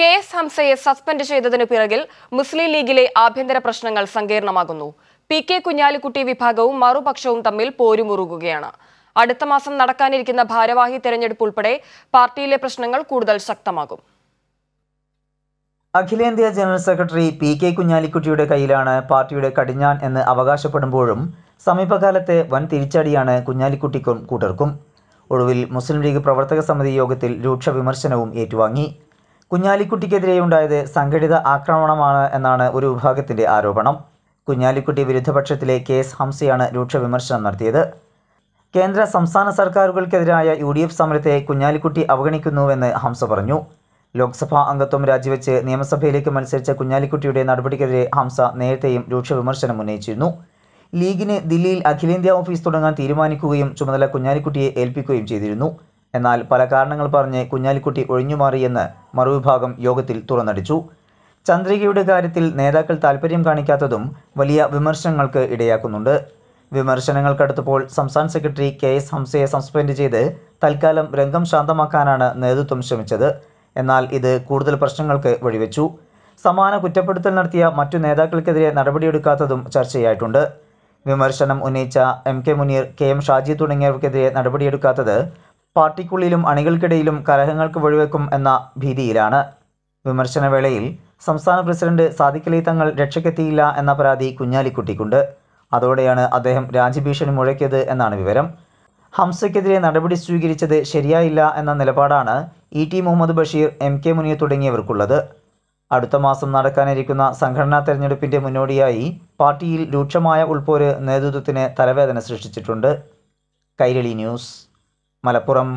K S ഹംസയെ suspend ചെയ്തതിനു പിറകിൽ മുസ്ലിം ലീഗിലെ ആഭ്യന്തര പ്രശ്നങ്ങൾ സങ്കീർണമാകുന്നു പി കെ കുഞ്ഞാലിക്കുട്ടി വിഭാഗവും മറുപക്ഷവും തമ്മിൽ പോരുമുറുകുകയാണ് അടുത്ത മാസം നടക്കാനിരിക്കുന്ന ഭാരവാഹി തെരഞ്ഞെടുപ്പ് ഉൾപ്പെടെ പാർട്ടിയിലെ പ്രശ്നങ്ങൾ കൂടുതൽ ശക്തമാകും അഖിലേന്ത്യാ ജനറൽ സെക്രട്ടറി പി കെ കുഞ്ഞാലിക്കുട്ടിയുടെ കയ്യിലാണ് പാർട്ടിയുടെ കടിഞ്ഞാൻ എന്ന് അവകാശപ്പെടുമ്പോഴും സമീപകാലത്തെ വൻ തിരിച്ചടിയാണ് കുഞ്ഞാലിക്കുട്ടിക്കും കൂട്ടർക്കും ഒടുവിൽ മുസ്ലിം ലീഗ് പ്രവർത്തക സമിതി യോഗത്തിൽ രൂക്ഷ വിമർശനവും ഏറ്റുവാങ്ങി കുഞ്ഞാലിക്കുട്ടിക്കെതിരെയുണ്ടായത് സംഘടിത ആക്രമണമാണ് എന്നാണ് ഒരു വിഭാഗത്തിന്റെ ആരോപണം കുഞ്ഞാലിക്കുട്ടി വിരുദ്ധപക്ഷത്തിലെ കെ എസ് ഹംസയാണ് രൂക്ഷ വിമർശനം നടത്തിയത് കേന്ദ്ര സംസ്ഥാന സർക്കാരുകൾക്കെതിരായ യു ഡി എഫ് സമരത്തെ കുഞ്ഞാലിക്കുട്ടി അവഗണിക്കുന്നുവെന്ന് ഹംസ പറഞ്ഞു ലോക്സഭാ അംഗത്വം രാജിവെച്ച് നിയമസഭയിലേക്ക് മത്സരിച്ച കുഞ്ഞാലിക്കുട്ടിയുടെ നടപടിക്കെതിരെ ഹംസ നേരത്തെയും രൂക്ഷ വിമർശനം ഉന്നയിച്ചിരുന്നു ലീഗിന് ദില്ലിയിൽ അഖിലേന്ത്യാ ഓഫീസ് തുടങ്ങാൻ തീരുമാനിക്കുകയും ചുമതല കുഞ്ഞാലിക്കുട്ടിയെ ഏൽപ്പിക്കുകയും ചെയ്തിരുന്നു എന്നാൽ പല കാരണങ്ങൾ പറഞ്ഞ് കുഞ്ഞാലിക്കുട്ടി ഒഴിഞ്ഞുമാറിയെന്ന് മറുവിഭാഗം യോഗത്തിൽ തുറന്നടിച്ചു ചന്ദ്രികയുടെ കാര്യത്തിൽ നേതാക്കൾ താൽപ്പര്യം കാണിക്കാത്തതും വലിയ വിമർശനങ്ങൾക്ക് ഇടയാക്കുന്നുണ്ട് വിമർശനങ്ങൾക്കടുത്തപ്പോൾ സംസ്ഥാന സെക്രട്ടറി കെ എസ് ഹംസയെ സസ്പെൻഡ് ചെയ്ത് തൽക്കാലം രംഗം ശാന്തമാക്കാനാണ് നേതൃത്വം ശ്രമിച്ചത് എന്നാൽ ഇത് കൂടുതൽ പ്രശ്നങ്ങൾക്ക് വഴിവെച്ചു സമാന കുറ്റപ്പെടുത്തൽ നടത്തിയ മറ്റു നേതാക്കൾക്കെതിരെ നടപടിയെടുക്കാത്തതും ചർച്ചയായിട്ടുണ്ട് വിമർശനം ഉന്നയിച്ച M K Muneer K M Shaji തുടങ്ങിയവർക്കെതിരെ നടപടിയെടുക്കാത്തത് പാർട്ടിക്കുള്ളിലും അണികൾക്കിടയിലും കലഹങ്ങൾക്ക് വഴിവെക്കും എന്ന ഭീതിയിലാണ് വിമർശനവേളയിൽ സംസ്ഥാന പ്രസിഡന്റ് സാദിഖലി തങ്ങൾ രക്ഷയ്ക്കെത്തിയില്ല എന്ന പരാതി കുഞ്ഞാലിക്കുട്ടിക്കുണ്ട് അതോടെയാണ് അദ്ദേഹം രാജ്യഭീഷണി മുഴക്കിയത് എന്നാണ് വിവരം ഹംസയ്ക്കെതിരെ നടപടി സ്വീകരിച്ചത് ശരിയായില്ല എന്ന നിലപാടാണ് E T Muhammad Basheer M K Muneer തുടങ്ങിയവർക്കുള്ളത് അടുത്ത മാസം നടക്കാനിരിക്കുന്ന സംഘടനാ തെരഞ്ഞെടുപ്പിന്റെ മുന്നോടിയായി പാർട്ടിയിൽ രൂക്ഷമായ ഉൾപോര് നേതൃത്വത്തിന് തലവേദന സൃഷ്ടിച്ചിട്ടുണ്ട് കൈരളി ന്യൂസ് മലപ്പുറം